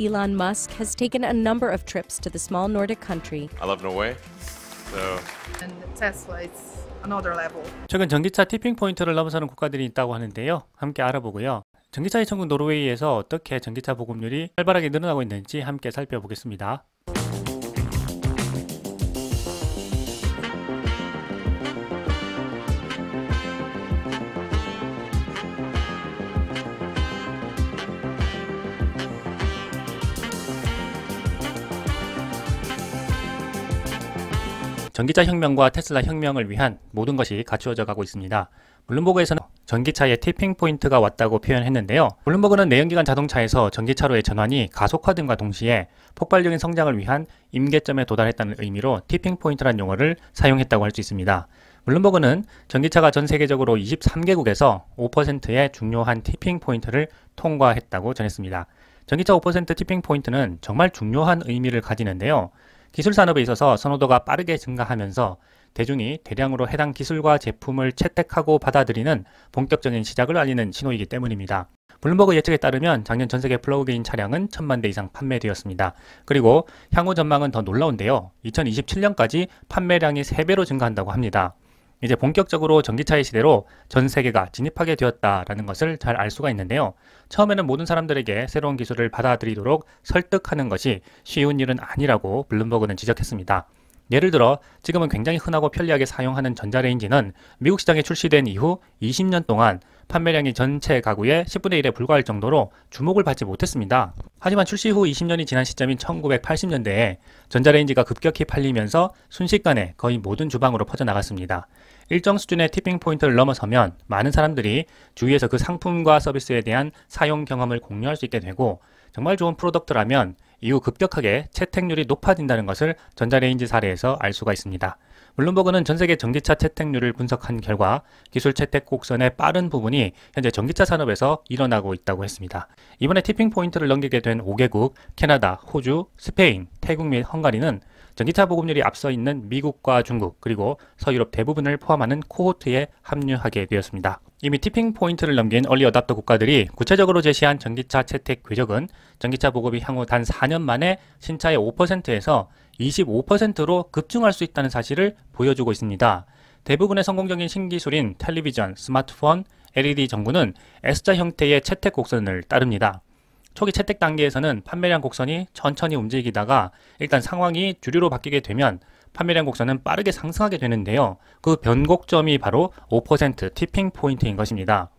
Elon Musk has taken a number of trips to the small Nordic country. I love Norway. So. And Tesla is another level. 최근 전기차 티핑 포인트를 넘어서는 국가들이 있다고 하는데요. 함께 알아보고요. 전기차 이천국 노르웨이에서 어떻게 전기차 보급률이 활발하게 늘어나고 있는지 함께 살펴보겠습니다. 전기차 혁명과 테슬라 혁명을 위한 모든 것이 갖추어져 가고 있습니다. 블룸버그에서는 전기차의 티핑 포인트가 왔다고 표현했는데요. 블룸버그는 내연기관 자동차에서 전기차로의 전환이 가속화됨과 동시에 폭발적인 성장을 위한 임계점에 도달했다는 의미로 티핑 포인트란 용어를 사용했다고 할 수 있습니다. 블룸버그는 전기차가 전 세계적으로 23개국에서 5%의 중요한 티핑 포인트를 통과했다고 전했습니다. 전기차 5% 티핑 포인트는 정말 중요한 의미를 가지는데요. 기술 산업에 있어서 선호도가 빠르게 증가하면서 대중이 대량으로 해당 기술과 제품을 채택하고 받아들이는 본격적인 시작을 알리는 신호이기 때문입니다. 블룸버그 예측에 따르면 작년 전 세계 플러그인 차량은 천만 대 이상 판매되었습니다. 그리고 향후 전망은 더 놀라운데요. 2027년까지 판매량이 3배로 증가한다고 합니다. 이제 본격적으로 전기차의 시대로 전 세계가 진입하게 되었다라는 것을 잘 알 수가 있는데요. 처음에는 모든 사람들에게 새로운 기술을 받아들이도록 설득하는 것이 쉬운 일은 아니라고 블룸버그는 지적했습니다. 예를 들어 지금은 굉장히 흔하고 편리하게 사용하는 전자레인지는 미국 시장에 출시된 이후 20년 동안 판매량이 전체 가구의 10분의 1에 불과할 정도로 주목을 받지 못했습니다. 하지만 출시 후 20년이 지난 시점인 1980년대에 전자레인지가 급격히 팔리면서 순식간에 거의 모든 주방으로 퍼져나갔습니다. 일정 수준의 티핑 포인트를 넘어서면 많은 사람들이 주위에서 그 상품과 서비스에 대한 사용 경험을 공유할 수 있게 되고 정말 좋은 프로덕트라면 이후 급격하게 채택률이 높아진다는 것을 전자레인지 사례에서 알 수가 있습니다. 블룸버그는 전 세계 전기차 채택률을 분석한 결과 기술 채택 곡선의 빠른 부분이 현재 전기차 산업에서 일어나고 있다고 했습니다. 이번에 티핑 포인트를 넘기게 된 5개국, 캐나다, 호주, 스페인, 태국 및 헝가리는 전기차 보급률이 앞서 있는 미국과 중국 그리고 서유럽 대부분을 포함하는 코호트에 합류하게 되었습니다. 이미 티핑 포인트를 넘긴 얼리 어답터 국가들이 구체적으로 제시한 전기차 채택 궤적은 전기차 보급이 향후 단 4년 만에 신차의 5%에서 25%로 급증할 수 있다는 사실을 보여주고 있습니다. 대부분의 성공적인 신기술인 텔레비전, 스마트폰, LED 전구는 S자 형태의 채택 곡선을 따릅니다. 초기 채택 단계에서는 판매량 곡선이 천천히 움직이다가 일단 상황이 주류로 바뀌게 되면 판매량 곡선은 빠르게 상승하게 되는데요. 그 변곡점이 바로 5% 티핑 포인트인 것입니다.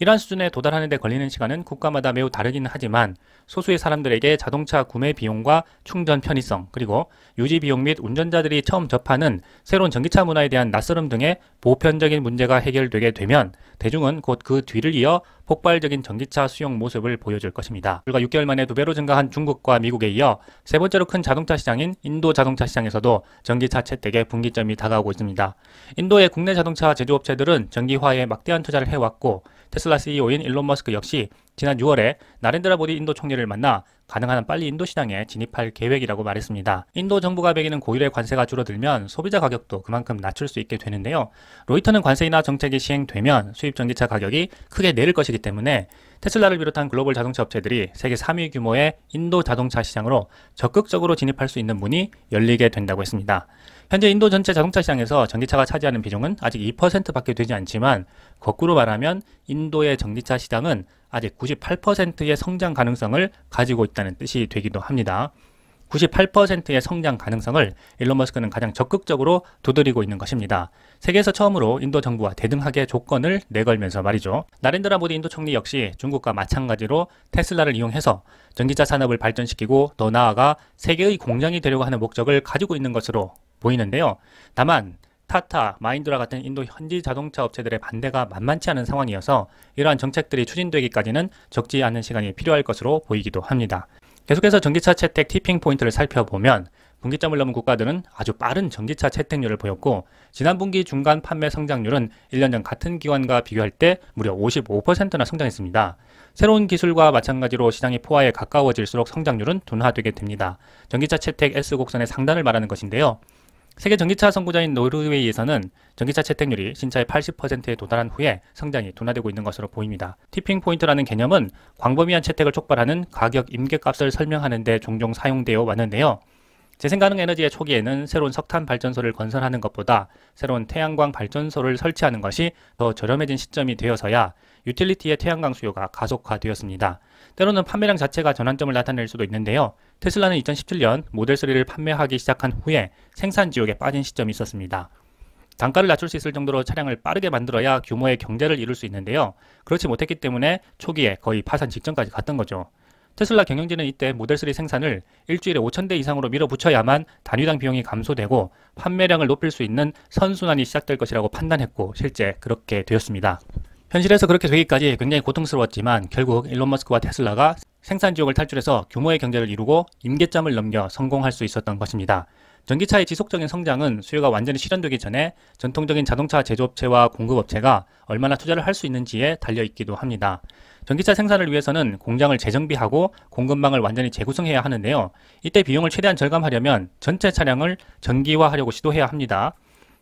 이러한 수준에 도달하는 데 걸리는 시간은 국가마다 매우 다르기는 하지만 소수의 사람들에게 자동차 구매 비용과 충전 편의성 그리고 유지 비용 및 운전자들이 처음 접하는 새로운 전기차 문화에 대한 낯설음 등의 보편적인 문제가 해결되게 되면 대중은 곧 그 뒤를 이어 폭발적인 전기차 수용 모습을 보여줄 것입니다. 불과 6개월 만에 두 배로 증가한 중국과 미국에 이어 세 번째로 큰 자동차 시장인 인도 자동차 시장에서도 전기차 채택의 분기점이 다가오고 있습니다. 인도의 국내 자동차 제조업체들은 전기화에 막대한 투자를 해왔고 테슬라 CEO인 일론 머스크 역시 지난 6월에 나렌드라 모디 인도 총리를 만나 가능한 한 빨리 인도 시장에 진입할 계획이라고 말했습니다. 인도 정부가 매기는 고율의 관세가 줄어들면 소비자 가격도 그만큼 낮출 수 있게 되는데요. 로이터는 관세 이나 정책이 시행되면 수입 전기차 가격이 크게 내릴 것이기 때문에 테슬라를 비롯한 글로벌 자동차 업체들이 세계 3위 규모의 인도 자동차 시장으로 적극적으로 진입할 수 있는 문이 열리게 된다고 했습니다. 현재 인도 전체 자동차 시장에서 전기차가 차지하는 비중은 아직 2%밖에 되지 않지만 거꾸로 말하면 인도의 전기차 시장은 아직 98%의 성장 가능성을 가지고 있다는 뜻이 되기도 합니다. 98%의 성장 가능성을 일론 머스크는 가장 적극적으로 두드리고 있는 것입니다. 세계에서 처음으로 인도 정부와 대등하게 조건을 내걸면서 말이죠. 나렌드라 모디 인도 총리 역시 중국과 마찬가지로 테슬라를 이용해서 전기차 산업을 발전시키고 더 나아가 세계의 공장이 되려고 하는 목적을 가지고 있는 것으로 보이는데요. 다만 타타, 마인드라 같은 인도 현지 자동차 업체들의 반대가 만만치 않은 상황이어서 이러한 정책들이 추진되기까지는 적지 않은 시간이 필요할 것으로 보이기도 합니다. 계속해서 전기차 채택 티핑 포인트를 살펴보면 분기점을 넘은 국가들은 아주 빠른 전기차 채택률을 보였고 지난 분기 중간 판매 성장률은 1년 전 같은 기관과 비교할 때 무려 55%나 성장했습니다. 새로운 기술과 마찬가지로 시장이 포화에 가까워질수록 성장률은 둔화되게 됩니다. 전기차 채택 S곡선의 상단을 말하는 것인데요. 세계 전기차 선구자인 노르웨이에서는 전기차 채택률이 신차의 80%에 도달한 후에 성장이 둔화되고 있는 것으로 보입니다. 티핑 포인트라는 개념은 광범위한 채택을 촉발하는 가격 임계값을 설명하는 데 종종 사용되어 왔는데요. 재생가능 에너지의 초기에는 새로운 석탄 발전소를 건설하는 것보다 새로운 태양광 발전소를 설치하는 것이 더 저렴해진 시점이 되어서야 유틸리티의 태양광 수요가 가속화되었습니다. 때로는 판매량 자체가 전환점을 나타낼 수도 있는데요. 테슬라는 2017년 모델3를 판매하기 시작한 후에 생산 지옥에 빠진 시점이 있었습니다. 단가를 낮출 수 있을 정도로 차량을 빠르게 만들어야 규모의 경제를 이룰 수 있는데요. 그렇지 못했기 때문에 초기에 거의 파산 직전까지 갔던 거죠. 테슬라 경영진은 이때 모델3 생산을 일주일에 5천 대 이상으로 밀어붙여야만 단위당 비용이 감소되고 판매량을 높일 수 있는 선순환이 시작될 것이라고 판단했고 실제 그렇게 되었습니다. 현실에서 그렇게 되기까지 굉장히 고통스러웠지만 결국 일론 머스크와 테슬라가 생산 지역을 탈출해서 규모의 경제를 이루고 임계점을 넘겨 성공할 수 있었던 것입니다. 전기차의 지속적인 성장은 수요가 완전히 실현되기 전에 전통적인 자동차 제조업체와 공급업체가 얼마나 투자를 할 수 있는지에 달려있기도 합니다. 전기차 생산을 위해서는 공장을 재정비하고 공급망을 완전히 재구성해야 하는데요. 이때 비용을 최대한 절감하려면 전체 차량을 전기화하려고 시도해야 합니다.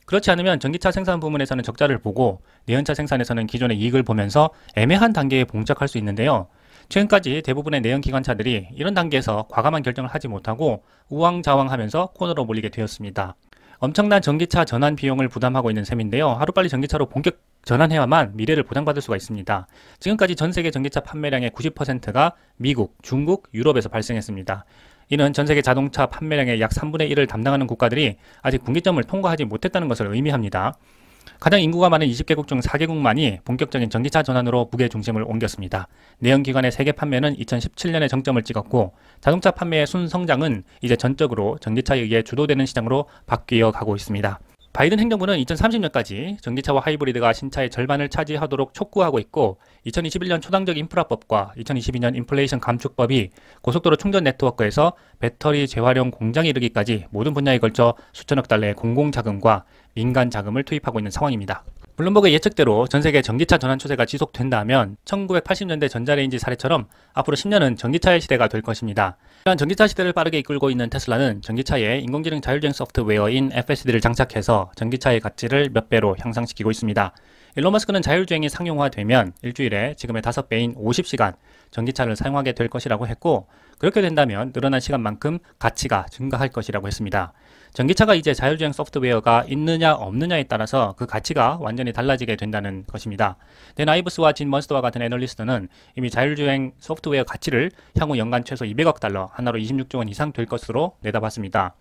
그렇지 않으면 전기차 생산 부문에서는 적자를 보고 내연차 생산에서는 기존의 이익을 보면서 애매한 단계에 봉착할 수 있는데요. 최근까지 대부분의 내연 기관차들이 이런 단계에서 과감한 결정을 하지 못하고 우왕좌왕하면서 코너로 몰리게 되었습니다. 엄청난 전기차 전환 비용을 부담하고 있는 셈인데요. 하루빨리 전기차로 본격 전환해야만 미래를 보장받을 수가 있습니다. 지금까지 전 세계 전기차 판매량의 90%가 미국, 중국, 유럽에서 발생했습니다. 이는 전 세계 자동차 판매량의 약 3분의 1을 담당하는 국가들이 아직 분기점을 통과하지 못했다는 것을 의미합니다. 가장 인구가 많은 20개국 중 4개국만이 본격적인 전기차 전환으로 무게 중심을 옮겼습니다. 내연기관의 세계 판매는 2017년에 정점을 찍었고 자동차 판매의 순 성장은 이제 전적으로 전기차에 의해 주도되는 시장으로 바뀌어 가고 있습니다. 바이든 행정부는 2030년까지 전기차와 하이브리드가 신차의 절반을 차지하도록 촉구하고 있고 2021년 초당적 인프라법과 2022년 인플레이션 감축법이 고속도로 충전 네트워크에서 배터리 재활용 공장에 이르기까지 모든 분야에 걸쳐 수천억 달러의 공공 자금과 민간 자금을 투입하고 있는 상황입니다. 블룸버그 예측대로 전세계 전기차 전환 추세가 지속된다면 1980년대 전자레인지 사례처럼 앞으로 10년은 전기차의 시대가 될 것입니다. 이러한 전기차 시대를 빠르게 이끌고 있는 테슬라는 전기차에 인공지능 자율주행 소프트웨어인 FSD를 장착해서 전기차의 가치를 몇 배로 향상시키고 있습니다. 일론 머스크는 자율주행이 상용화되면 일주일에 지금의 5배인 50시간 전기차를 사용하게 될 것이라고 했고 그렇게 된다면 늘어난 시간만큼 가치가 증가할 것이라고 했습니다. 전기차가 이제 자율주행 소프트웨어가 있느냐 없느냐에 따라서 그 가치가 완전히 달라지게 된다는 것입니다. 데나이브스와 진 먼스터와 같은 애널리스트는 이미 자율주행 소프트웨어 가치를 향후 연간 최소 200억 달러, 하나로 26조 원 이상 될 것으로 내다봤습니다.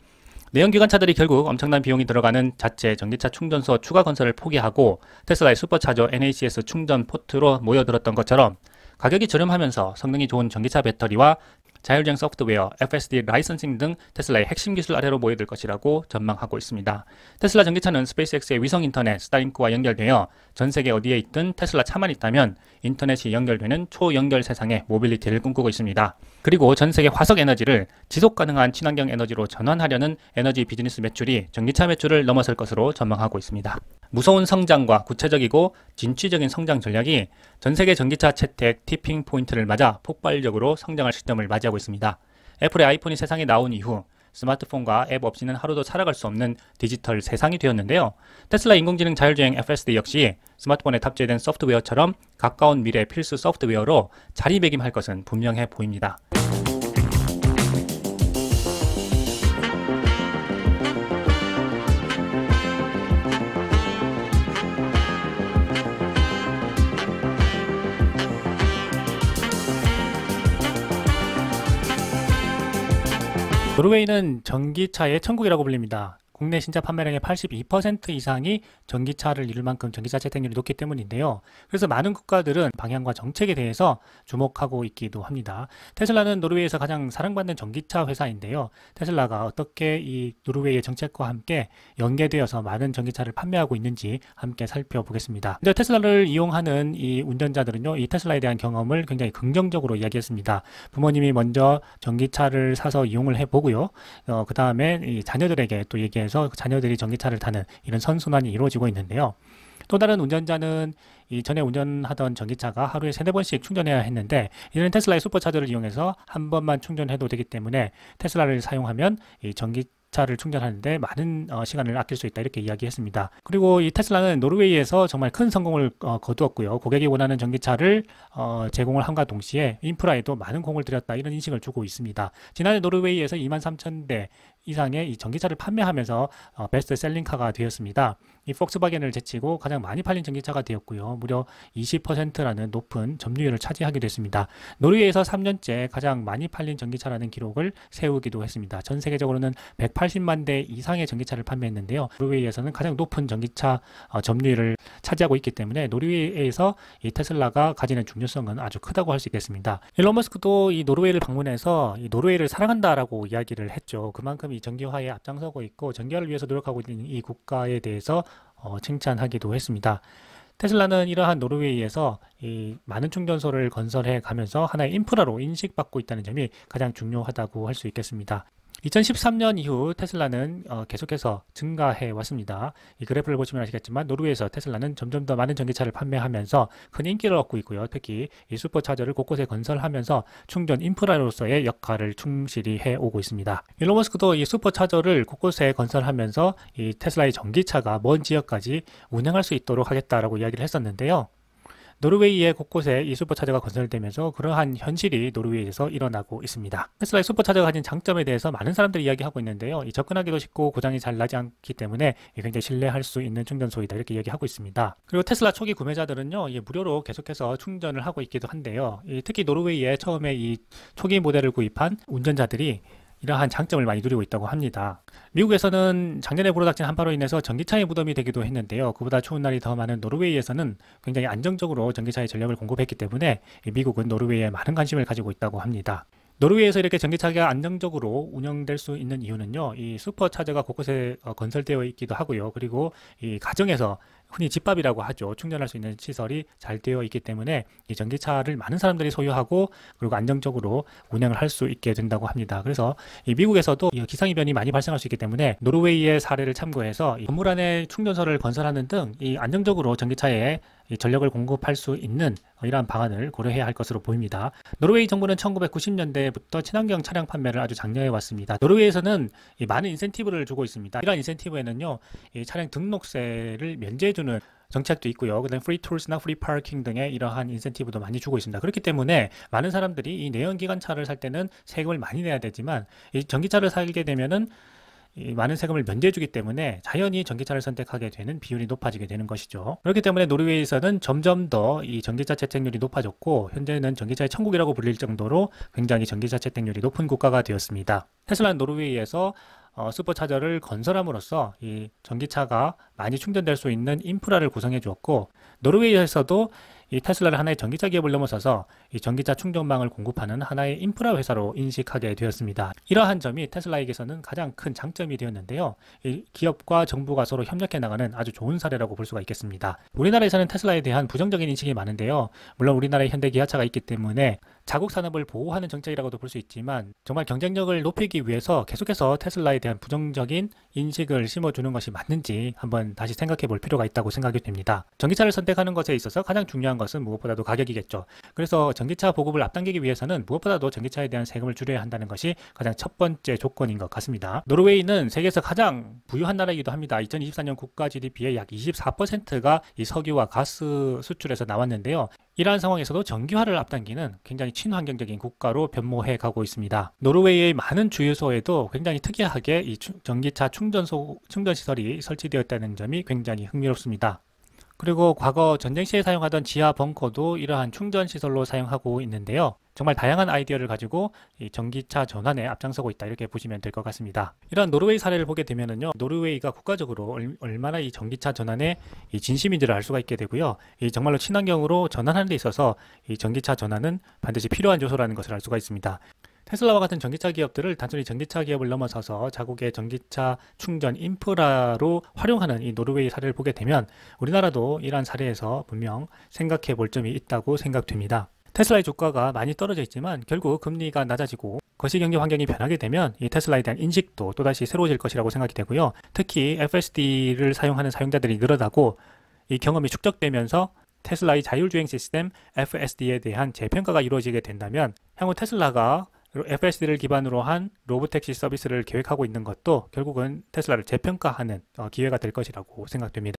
내연기관차들이 결국 엄청난 비용이 들어가는 자체 전기차 충전소 추가 건설을 포기하고 테슬라의 슈퍼차저 NACS 충전 포트로 모여들었던 것처럼 가격이 저렴하면서 성능이 좋은 전기차 배터리와 자율주행 소프트웨어, FSD 라이선싱 등 테슬라의 핵심 기술 아래로 모여들 것이라고 전망하고 있습니다. 테슬라 전기차는 스페이스X의 위성 인터넷 스타링크와 연결되어 전 세계 어디에 있든 테슬라 차만 있다면 인터넷이 연결되는 초연결 세상의 모빌리티를 꿈꾸고 있습니다. 그리고 전 세계 화석 에너지를 지속 가능한 친환경 에너지로 전환하려는 에너지 비즈니스 매출이 전기차 매출을 넘어설 것으로 전망하고 있습니다. 무서운 성장과 구체적이고 진취적인 성장 전략이 전 세계 전기차 채택 티핑 포인트를 맞아 폭발적으로 성장할 시점을 맞이하고 있습니다. 애플의 아이폰이 세상에 나온 이후 스마트폰과 앱 없이는 하루도 살아갈 수 없는 디지털 세상이 되었는데요. 테슬라 인공지능 자율주행 FSD 역시 스마트폰에 탑재된 소프트웨어처럼 가까운 미래 필수 소프트웨어로 자리매김할 것은 분명해 보입니다. 노르웨이는 전기차의 천국이라고 불립니다. 국내 신차 판매량의 82% 이상이 전기차를 이룰 만큼 전기차 채택률이 높기 때문인데요. 그래서 많은 국가들은 방향과 정책에 대해서 주목하고 있기도 합니다. 테슬라는 노르웨이에서 가장 사랑받는 전기차 회사인데요. 테슬라가 어떻게 이 노르웨이의 정책과 함께 연계되어서 많은 전기차를 판매하고 있는지 함께 살펴보겠습니다. 먼저 테슬라를 이용하는 이 운전자들은요. 이 테슬라에 대한 경험을 굉장히 긍정적으로 이야기했습니다. 부모님이 먼저 전기차를 사서 이용을 해보고요. 어, 그 다음에 자녀들에게 또 얘기해 되면서 자녀들이 전기차를 타는 이런 선순환이 이루어지고 있는데요. 또 다른 운전자는 이 전에 운전하던 전기차가 하루에 세네 번씩 충전해야 했는데 이제는 테슬라의 슈퍼차저를 이용해서 한 번만 충전해도 되기 때문에 테슬라를 사용하면 이 전기 차를 충전하는데 많은 어, 시간을 아낄 수 있다 이렇게 이야기했습니다. 그리고 이 테슬라는 노르웨이에서 정말 큰 성공을 어, 거두었고요. 고객이 원하는 전기차를 어, 제공을 함과 동시에 인프라에도 많은 공을 들였다 이런 인식을 주고 있습니다. 지난해 노르웨이에서 2만 3천 대 이상의 이 전기차를 판매하면서 어, 베스트셀링카가 되었습니다. 이 폭스바겐을 제치고 가장 많이 팔린 전기차가 되었고요. 무려 20%라는 높은 점유율을 차지하게 됐습니다. 노르웨이에서 3년째 가장 많이 팔린 전기차라는 기록을 세우기도 했습니다. 전 세계적으로는 180만 대 이상의 전기차를 판매했는데요. 노르웨이에서는 가장 높은 전기차 어, 점유율을 차지하고 있기 때문에 노르웨이에서 이 테슬라가 가지는 중요성은 아주 크다고 할 수 있겠습니다. 일론 머스크도 이 노르웨이를 방문해서 이 노르웨이를 사랑한다라고 이야기를 했죠. 그만큼 이 정교화에 앞장서고 있고 정교화를 위해서 노력하고 있는 이 국가에 대해서 어, 칭찬하기도 했습니다. 테슬라는 이러한 노르웨이에서 이 많은 충전소를 건설해 가면서 하나의 인프라로 인식받고 있다는 점이 가장 중요하다고 할 수 있겠습니다. 2013년 이후 테슬라는 어, 계속해서 증가해 왔습니다. 이 그래프를 보시면 아시겠지만 노르웨이에서 테슬라는 점점 더 많은 전기차를 판매하면서 큰 인기를 얻고 있고요. 특히 이 슈퍼차저를 곳곳에 건설하면서 충전 인프라로서의 역할을 충실히 해 오고 있습니다. 일론 머스크도 이 슈퍼차저를 곳곳에 건설하면서 이 테슬라의 전기차가 먼 지역까지 운행할 수 있도록 하겠다라고 이야기를 했었는데요. 노르웨이의 곳곳에 이 슈퍼차저가 건설되면서 그러한 현실이 노르웨이에서 일어나고 있습니다. 테슬라의 슈퍼차저가 가진 장점에 대해서 많은 사람들이 이야기하고 있는데요. 이 접근하기도 쉽고 고장이 잘 나지 않기 때문에 굉장히 신뢰할 수 있는 충전소이다 이렇게 이야기하고 있습니다. 그리고 테슬라 초기 구매자들은요. 무료로 계속해서 충전을 하고 있기도 한데요. 특히 노르웨이에 처음에 이 초기 모델을 구입한 운전자들이 이러한 장점을 많이 누리고 있다고 합니다. 미국에서는 작년에 불어닥친 한파로 인해서 전기차의 무덤이 되기도 했는데요. 그보다 추운 날이 더 많은 노르웨이에서는 굉장히 안정적으로 전기차의 전력을 공급했기 때문에 미국은 노르웨이에 많은 관심을 가지고 있다고 합니다. 노르웨이에서 이렇게 전기차가 안정적으로 운영될 수 있는 이유는요, 이 슈퍼차저가 곳곳에 어, 건설되어 있기도 하고요. 그리고 이 가정에서 흔히 집밥이라고 하죠. 충전할 수 있는 시설이 잘 되어 있기 때문에 이 전기차를 많은 사람들이 소유하고 그리고 안정적으로 운영을 할 수 있게 된다고 합니다. 그래서 미국에서도 기상이변이 많이 발생할 수 있기 때문에 노르웨이의 사례를 참고해서 건물 안에 충전소를 건설하는 등 이 안정적으로 전기차에 전력을 공급할 수 있는 이러한 방안을 고려해야 할 것으로 보입니다. 노르웨이 정부는 1990년대부터 친환경 차량 판매를 아주 장려해 왔습니다. 노르웨이에서는 많은 인센티브를 주고 있습니다. 이러한 인센티브에는요, 차량 등록세를 면제해 스케줄 정책도 있고요. 그다음 프리 툴스나 프리 파킹 등의 이러한 인센티브도 많이 주고 있습니다. 그렇기 때문에 많은 사람들이 이 내연 기관차를 살 때는 세금을 많이 내야 되지만 이 전기차를 살게 되면은 많은 세금을 면제해주기 때문에 자연히 전기차를 선택하게 되는 비율이 높아지게 되는 것이죠. 그렇기 때문에 노르웨이에서는 점점 더 이 전기차 채택률이 높아졌고 현재는 전기차의 천국이라고 불릴 정도로 굉장히 전기차 채택률이 높은 국가가 되었습니다. 테슬라 노르웨이에서 어, 슈퍼차저를 건설함으로써 이 전기차가 많이 충전될 수 있는 인프라를 구성해 주었고 노르웨이에서도 이 테슬라를 하나의 전기차 기업을 넘어서서 이 전기차 충전망을 공급하는 하나의 인프라 회사로 인식하게 되었습니다. 이러한 점이 테슬라에게서는 가장 큰 장점이 되었는데요. 기업과 정부가 서로 협력해 나가는 아주 좋은 사례라고 볼 수가 있겠습니다. 우리나라에서는 테슬라에 대한 부정적인 인식이 많은데요. 물론 우리나라에 현대 기아차가 있기 때문에 자국 산업을 보호하는 정책이라고도 볼 수 있지만 정말 경쟁력을 높이기 위해서 계속해서 테슬라에 대한 부정적인 인식을 심어주는 것이 맞는지 한번 다시 생각해 볼 필요가 있다고 생각이 됩니다. 전기차를 선택하는 것에 있어서 가장 중요한 것은 무엇보다도 가격이겠죠. 그래서 전기차 보급을 앞당기기 위해서는 무엇보다도 전기차에 대한 세금을 줄여야 한다는 것이 가장 첫 번째 조건인 것 같습니다. 노르웨이는 세계에서 가장 부유한 나라이기도 합니다. 2024년 국가 GDP의 약 24%가 이 석유와 가스 수출에서 나왔는데요. 이러한 상황에서도 정기화를 앞당기는 굉장히 친환경적인 국가로 변모해 가고 있습니다. 노르웨이의 많은 주유소에도 굉장히 특이하게 이 전기차 충전소, 충전시설이 설치되었다는 점이 굉장히 흥미롭습니다. 그리고 과거 전쟁 시에 사용하던 지하 벙커도 이러한 충전시설로 사용하고 있는데요. 정말 다양한 아이디어를 가지고 전기차 전환에 앞장서고 있다 이렇게 보시면 될 것 같습니다. 이러한 노르웨이 사례를 보게 되면은요, 노르웨이가 국가적으로 얼마나 이 전기차 전환에 진심인지를 알 수가 있게 되고요. 이 정말로 친환경으로 전환하는 데 있어서 이 전기차 전환은 반드시 필요한 요소라는 것을 알 수가 있습니다. 테슬라와 같은 전기차 기업들을 단순히 전기차 기업을 넘어서서 자국의 전기차 충전 인프라로 활용하는 이 노르웨이 사례를 보게 되면 우리나라도 이러한 사례에서 분명 생각해 볼 점이 있다고 생각됩니다. 테슬라의 주가가 많이 떨어져 있지만 결국 금리가 낮아지고 거시경제 환경이 변하게 되면 이 테슬라에 대한 인식도 또다시 새로워질 것이라고 생각이 되고요. 특히 FSD를 사용하는 사용자들이 늘어나고 이 경험이 축적되면서 테슬라의 자율주행 시스템 FSD에 대한 재평가가 이루어지게 된다면 향후 테슬라가 FSD를 기반으로 한 로보택시 서비스를 계획하고 있는 것도 결국은 테슬라를 재평가하는 어, 기회가 될 것이라고 생각됩니다.